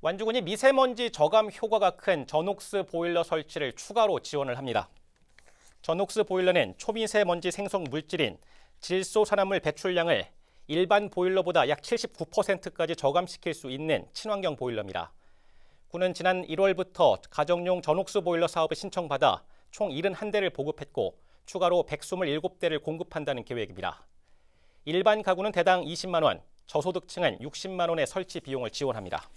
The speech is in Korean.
완주군이 미세먼지 저감 효과가 큰 전옥스 보일러 설치를 추가로 지원을 합니다. 전옥스 보일러는 초미세먼지 생성 물질인 질소산화물 배출량을 일반 보일러보다 약 79%까지 저감시킬 수 있는 친환경 보일러입니다. 군은 지난 1월부터 가정용 전옥스 보일러 사업을 신청받아 총 71대를 보급했고 추가로 127대를 공급한다는 계획입니다. 일반 가구는 대당 20만 원, 저소득층은 60만 원의 설치 비용을 지원합니다.